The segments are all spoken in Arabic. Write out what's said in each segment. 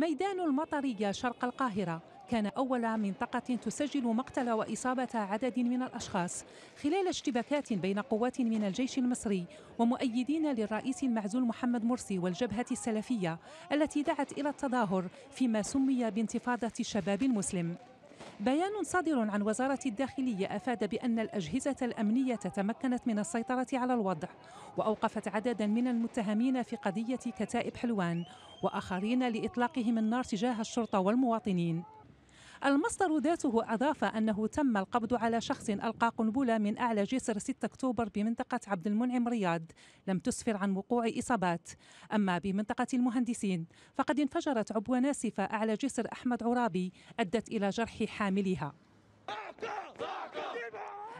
ميدان المطرية شرق القاهرة كان أول منطقة تسجل مقتل وإصابة عدد من الأشخاص خلال اشتباكات بين قوات من الجيش المصري ومؤيدين للرئيس المعزول محمد مرسي والجبهة السلفية التي دعت إلى التظاهر فيما سمي بانتفاضة الشباب المسلم بيان صادر عن وزارة الداخلية أفاد بأن الأجهزة الأمنية تمكنت من السيطرة على الوضع وأوقفت عددا من المتهمين في قضية كتائب حلوان وآخرين لإطلاقهم النار تجاه الشرطة والمواطنين المصدر ذاته أضاف أنه تم القبض على شخص ألقى قنبلة من أعلى جسر 6 أكتوبر بمنطقة عبد المنعم رياض لم تسفر عن وقوع إصابات أما بمنطقة المهندسين فقد انفجرت عبوة ناسفة أعلى جسر أحمد عرابي أدت إلى جرح حاملها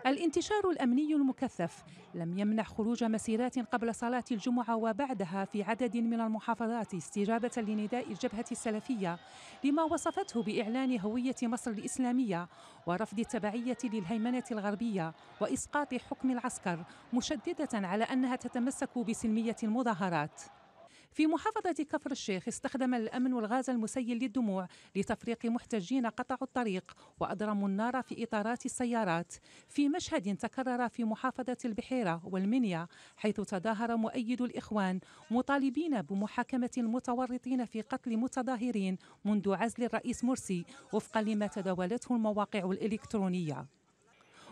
الانتشار الامني المكثف لم يمنع خروج مسيرات قبل صلاه الجمعه وبعدها في عدد من المحافظات استجابه لنداء الجبهه السلفيه لما وصفته باعلان هويه مصر الاسلاميه ورفض التبعيه للهيمنه الغربيه واسقاط حكم العسكر مشدده على انها تتمسك بسلميه المظاهرات في محافظة كفر الشيخ استخدم الأمن الغاز المسيل للدموع لتفريق محتجين قطعوا الطريق وأضرموا النار في إطارات السيارات في مشهد تكرر في محافظة البحيرة والمنيا حيث تظاهر مؤيد الإخوان مطالبين بمحاكمة المتورطين في قتل متظاهرين منذ عزل الرئيس مرسي وفقا لما تداولته المواقع الإلكترونية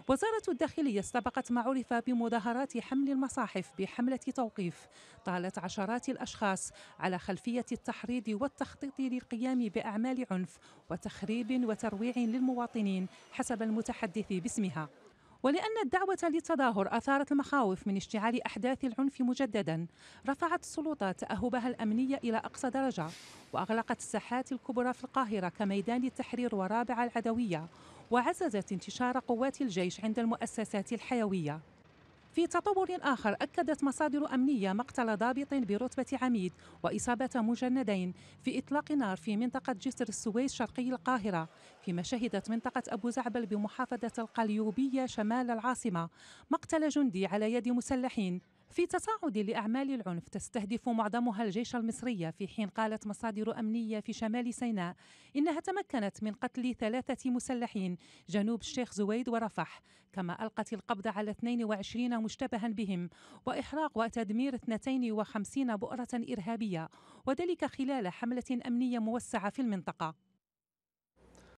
وزارة الداخلية استبقت ما عرف بمظاهرات حمل المصاحف بحملة توقيف طالت عشرات الأشخاص على خلفية التحريض والتخطيط للقيام بأعمال عنف وتخريب وترويع للمواطنين حسب المتحدث باسمها ولأن الدعوة للتظاهر أثارت المخاوف من اشتعال أحداث العنف مجددا رفعت السلطات تأهبها الأمنية إلى أقصى درجة وأغلقت الساحات الكبرى في القاهرة كميدان التحرير ورابع العدوية وعززت انتشار قوات الجيش عند المؤسسات الحيوية في تطور آخر أكدت مصادر أمنية مقتل ضابط برتبة عميد وإصابة مجندين في إطلاق نار في منطقة جسر السويس شرقي القاهرة فيما شهدت منطقة أبو زعبل بمحافظة القليوبية شمال العاصمة مقتل جندي على يد مسلحين في تصاعد لأعمال العنف تستهدف معظمها الجيش المصري في حين قالت مصادر أمنية في شمال سيناء إنها تمكنت من قتل ثلاثة مسلحين جنوب الشيخ زويد ورفح كما ألقت القبض على 22 مشتبها بهم وإحراق وتدمير 52 بؤرة إرهابية وذلك خلال حملة أمنية موسعة في المنطقة